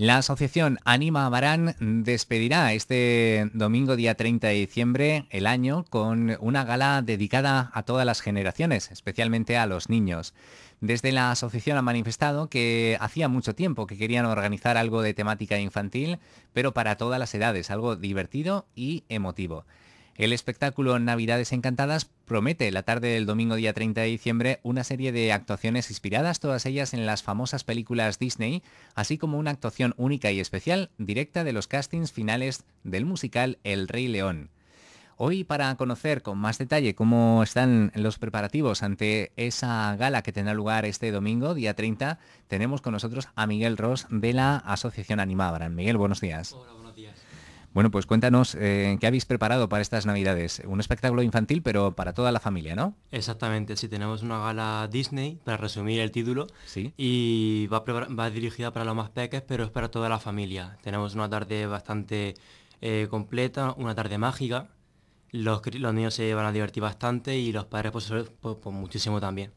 La asociación Anima Barán despedirá este domingo día 30 de diciembre el año con una gala dedicada a todas las generaciones, especialmente a los niños. Desde la asociación han manifestado que hacía mucho tiempo que querían organizar algo de temática infantil, pero para todas las edades, algo divertido y emotivo. El espectáculo Navidades Encantadas promete la tarde del domingo día 30 de diciembre una serie de actuaciones inspiradas todas ellas en las famosas películas Disney, así como una actuación única y especial directa de los castings finales del musical El Rey León. Hoy para conocer con más detalle cómo están los preparativos ante esa gala que tendrá lugar este domingo, día 30, tenemos con nosotros a Miguel Ross de la Asociación Animabran. Miguel, buenos días. Hola, buenos días. Bueno, pues cuéntanos, eh, ¿qué habéis preparado para estas Navidades? Un espectáculo infantil, pero para toda la familia, ¿no? Exactamente, sí, tenemos una gala Disney, para resumir el título, y va, dirigida para los más peques, pero es para toda la familia. Tenemos una tarde bastante eh, completa, una tarde mágica. Los, niños se van a divertir bastante y los padres, pues, pues, pues muchísimo también.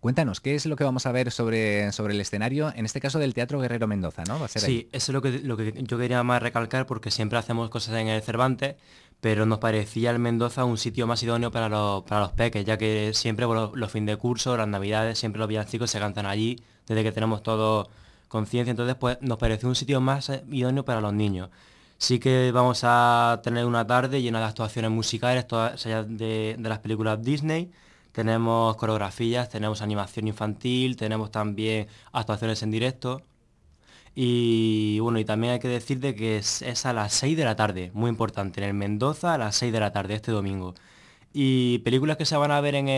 Cuéntanos, ¿qué es lo que vamos a ver sobre, sobre el escenario, en este caso del Teatro Guerrero Mendoza, ¿no? sí, eso es lo que, lo que yo quería más recalcar porque siempre hacemos cosas en el Cervantes, pero nos parecía el Mendoza un sitio más idóneo para los, para los peques, ya que siempre los, fin de curso, las navidades, siempre los villancicos se cantan allí, desde que tenemos todo conciencia, entonces pues nos parece un sitio más eh, idóneo para los niños. Sí que vamos a tener una tarde llena de actuaciones musicales, todas de, de las películas Disney, tenemos coreografías, tenemos animación infantil, tenemos también actuaciones en directo. Y bueno, y también hay que decirte que es, a las 6 de la tarde, muy importante, en el Mendoza a las 6 de la tarde este domingo. Y películas que se van a ver en,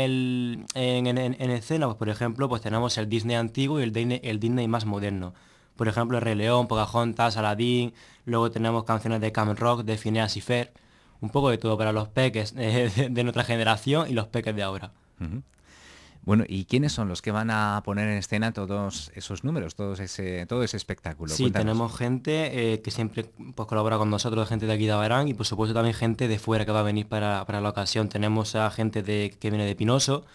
escena, pues por ejemplo, pues tenemos el Disney antiguo y el Disney, el Disney más moderno. Por ejemplo, el Rey León, Pocahontas, Aladdin, luego tenemos canciones de Cam Rock, de Phineas y Fer, un poco de todo para los peques de nuestra generación y los peques de ahora. Bueno, ¿y quiénes son los que van a poner en escena todos esos números, todo ese, todo ese espectáculo? Sí, tenemos gente eh, que siempre pues, colabora con nosotros, gente de aquí de Abarán y por supuesto también gente de fuera que va a venir para, para la ocasión. Tenemos a gente de, que viene de Pinoso,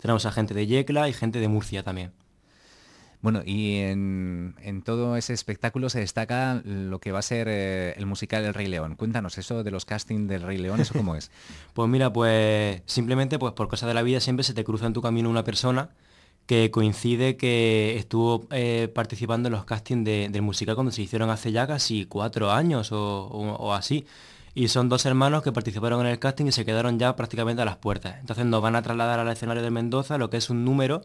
tenemos a gente de Yecla y gente de Murcia también. Bueno, y en, todo ese espectáculo se destaca lo que va a ser eh, el musical El Rey León. Cuéntanos eso de los castings del Rey León, ¿eso cómo es? pues mira, pues simplemente pues por cosas de la vida siempre se te cruza en tu camino una persona que coincide que estuvo eh, participando en los castings del musical cuando se hicieron hace ya casi cuatro años o, o, así. Y son dos hermanos que participaron en el casting y se quedaron ya prácticamente a las puertas. Entonces nos van a trasladar al escenario de Mendoza lo que es un número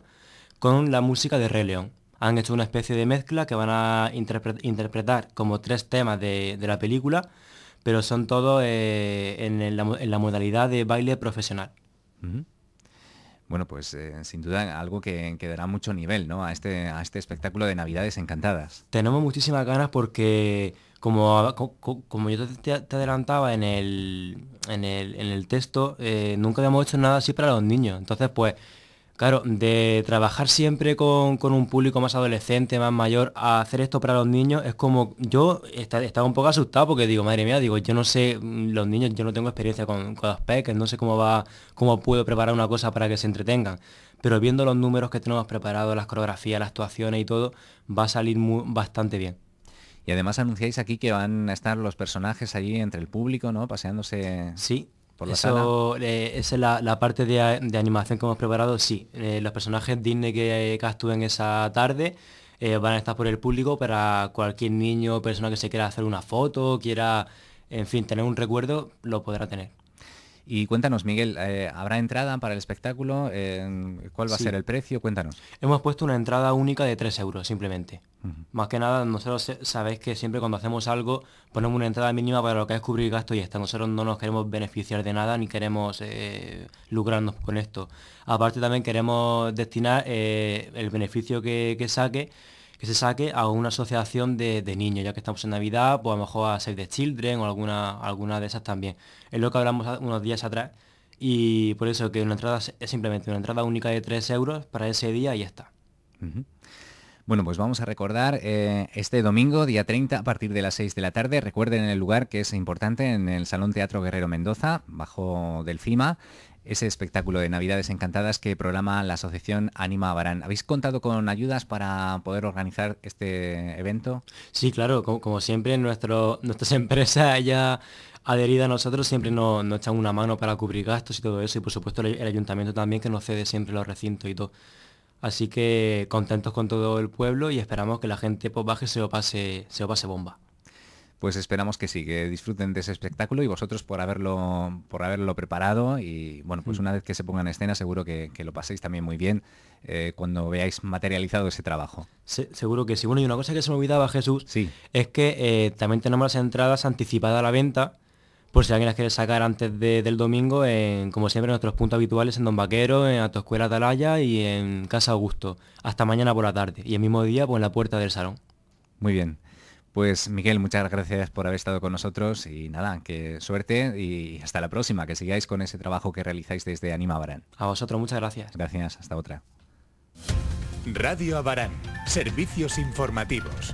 con la música de Rey León han hecho una especie de mezcla que van a interpretar como tres temas de, la película, pero son todos eh, en, la, modalidad de baile profesional. Bueno, pues eh, sin duda algo que, dará mucho nivel ¿no? a, este, a este espectáculo de Navidades Encantadas. Tenemos muchísimas ganas porque, como, como yo te, adelantaba en el, en el, texto, eh, nunca habíamos hecho nada así para los niños. Entonces, pues Claro, de trabajar siempre con, un público más adolescente, más mayor, a hacer esto para los niños, es como yo estaba un poco asustado porque digo, madre mía, digo, yo no sé, mm, los niños, yo no tengo experiencia con, con los peques, no sé cómo va, cómo puedo preparar una cosa para que se entretengan. Pero viendo los números que tenemos preparados, las coreografías, las actuaciones y todo, va a salir bastante bien. Y además anunciáis aquí que van a estar los personajes allí entre el público, ¿no? Paseándose. Sí, por Eso, eh, esa es la, parte de, animación que hemos preparado, sí. Eh, los personajes Disney que, que en esa tarde eh, van a estar por el público para cualquier niño o persona que se quiera hacer una foto, quiera, en fin, tener un recuerdo, lo podrá tener. Y cuéntanos, Miguel, eh, ¿habrá entrada para el espectáculo? Eh, ¿Cuál va a ser el precio? Cuéntanos. Hemos puesto una entrada única de 3 euros, simplemente. Más que nada, nosotros sabéis que siempre cuando hacemos algo ponemos una entrada mínima para lo que es cubrir gastos y está. nosotros no nos queremos beneficiar de nada ni queremos eh, lucrarnos con esto. Aparte también queremos destinar el beneficio que saque que se saque a una asociación de, niños, ya que estamos en Navidad, pues a lo mejor a Save the Children o alguna, alguna de esas también. Es lo que hablamos unos días atrás y por eso que una entrada es simplemente una entrada única de 3 euros para ese día y ya está. Bueno, pues vamos a recordar eh, este domingo, día 30, a partir de las 6 de la tarde. Recuerden el lugar que es importante, en el Salón Teatro Guerrero Mendoza, bajo del CIMA. ese espectáculo de Navidades Encantadas que programa la asociación Anima Barán. ¿Habéis contado con ayudas para poder organizar este evento? Sí, claro, como, siempre, nuestro, nuestras empresas ya adheridas a nosotros siempre nos, echan una mano para cubrir gastos y todo eso, y por supuesto el ayuntamiento también que nos cede siempre los recintos y todo. Así que contentos con todo el pueblo y esperamos que la gente pues, baje se lo pase, se lo bomba pues esperamos que sí, que disfruten de ese espectáculo y vosotros por haberlo, por haberlo preparado y bueno, pues mm. una vez que se pongan en escena seguro que, lo paséis también muy bien eh, cuando veáis materializado ese trabajo. seguro que sí. Bueno, y una cosa que se me olvidaba, Jesús, es que eh, también tenemos las entradas anticipadas a la venta por si alguien las quiere sacar antes de, del domingo, en, como siempre, en nuestros puntos habituales en Don Vaquero, en escuela Atalaya y en Casa Augusto. Hasta mañana por la tarde. Y el mismo día, por pues, en la puerta del salón. Muy bien. Pues Miguel, muchas gracias por haber estado con nosotros y nada, que suerte y hasta la próxima, que sigáis con ese trabajo que realizáis desde Anima Barán. A vosotros muchas gracias. Gracias, hasta otra. Radio Abarán, servicios informativos.